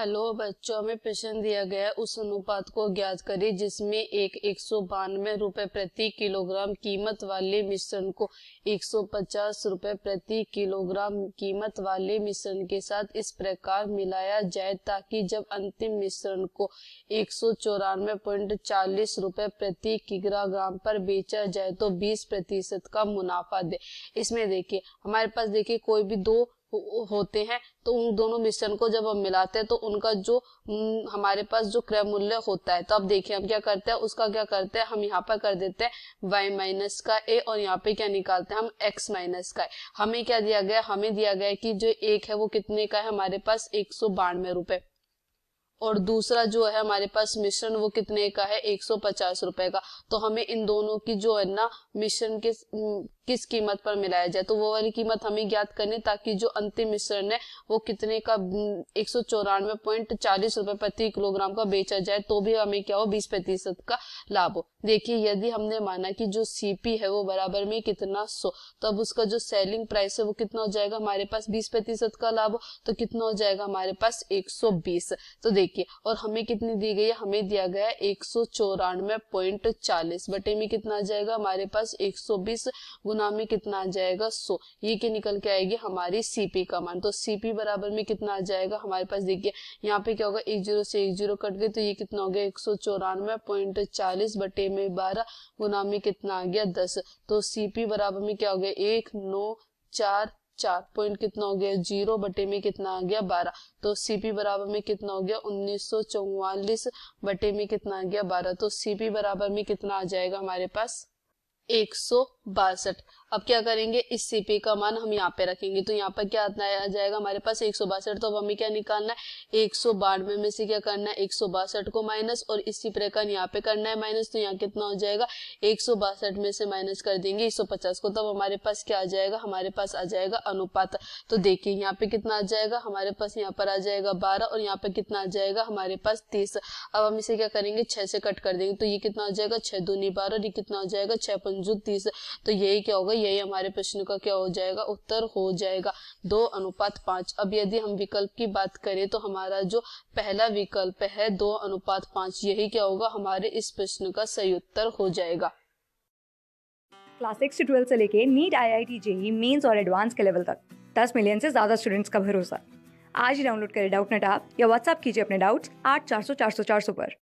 hello बच्चों में प्रश्न दिया गया उस अनुपात को ज्ञात करें जिसमें एक एक सौ बानवे रूपए प्रति किलोग्राम कीमत वाले मिश्रण को एक सौ पचास रूपए प्रति किलोग्राम कीमत वाले मिश्रण के साथ इस प्रकार मिलाया जाए ताकि जब अंतिम मिश्रण को एक सौ चौरानवे पॉइंट चालीस रूपए प्रति किलोग्राम पर बेचा जाए तो बीस प्रतिशत का मुनाफा दे इसमें देखिए हमारे पास देखिए कोई भी दो हो, होते हैं तो उन दोनों मिश्रण को जब हम मिलाते हैं तो उनका जो हमारे पास जो क्रय मूल्य होता है तो अब देखिए हम क्या करते हैं उसका क्या करते हैं हम यहाँ पर कर देते हैं y माइनस का a और यहाँ पे क्या निकालते हैं हम x माइनस का हमें क्या दिया गया हमें दिया गया कि जो एक है वो कितने का है हमारे पास एक सौ बानवे रुपए और दूसरा जो है हमारे पास मिश्रण वो कितने का है एक सौ पचास रुपए का तो हमें इन दोनों की जो है ना मिश्रण किस किस कीमत पर मिलाया जाए तो वो वाली कीमत हमें ज्ञात करनी ताकि जो अंतिम मिश्रण है वो कितने का एक सौ चौरानवे पॉइंट चालीस रुपए प्रति किलोग्राम का बेचा जाए तो भी हमें क्या हो बीस प्रतिशत का लाभ हो देखिए यदि हमने माना कि जो सीपी है वो बराबर में कितना सो तो अब उसका जो सेलिंग प्राइस है वो कितना हो जाएगा हमारे पास बीस प्रतिशत का लाभ तो कितना हो जाएगा हमारे पास एक सौ बीस तो देखिए और हमें कितनी दी गई है हमें दिया गया है एक सौ चौरानवे पॉइंट चालीस बटे में कितना आ जाएगा हमारे पास एक सौ बीस गुना में कितना आ जाएगा सो ये क्या निकल के आएगी हमारी सीपी का मान तो सीपी बराबर में कितना आ जाएगा हमारे पास देखिए यहाँ पे क्या होगा एक जीरो से एक जीरो कट गई तो ये कितना हो गया एक सौ चौरानवे पॉइंट चालीस बटे में बारह गुना में कितना आ गया दस तो सीपी बराबर में क्या हो गया एक नौ चार चार पॉइंट कितना हो गया जीरो बटे में कितना आ गया बारह तो सीपी बराबर में कितना हो गया उन्नीस सौ बटे में कितना आ गया बारह तो सीपी बराबर में कितना आ जाएगा हमारे पास एक सौ बासठ अब क्या करेंगे इस सीपी का मान हम यहाँ पे रखेंगे तो यहाँ पर क्या आ जाएगा हमारे पास एक तो अब हमें क्या निकालना है एक में से क्या करना है एक को माइनस और इसी प्रकार यहाँ पे करना है माइनस तो यहाँ कितना हो जाएगा एक में से माइनस कर देंगे एक को तब हमारे पास क्या आ जाएगा हमारे पास आ जाएगा अनुपात तो देखिए यहाँ पे कितना आ जाएगा हमारे पास यहाँ पर आ जाएगा बारह और यहाँ पे कितना आ जाएगा हमारे पास तीस अब हम इसे क्या करेंगे छह से कट कर देंगे तो ये कितना हो जाएगा छह दूनी बारह और ये कितना हो जाएगा छह पंजू तीस तो यही क्या होगा यही हमारे प्रश्न का क्या हो जाएगा उत्तर हो जाएगा दो अनुपात पांच अब यदि हम विकल्प की बात करें तो हमारा जो पहला विकल्प है दो अनुपात पांच यही क्या होगा हमारे इस प्रश्न का सही उत्तर हो जाएगा क्लास सिक्स ट्वेल्थ से लेके NEET I I T JEE mains और एडवांस के लेवल तक दस मिलियन से ज्यादा स्टूडेंट्स का भरोसा आज ही डाउनलोड करें डाउट नेट आप या व्हाट्सअप कीजिए अपने डाउट्स आठ चार सौ चार सौ चार सौ पर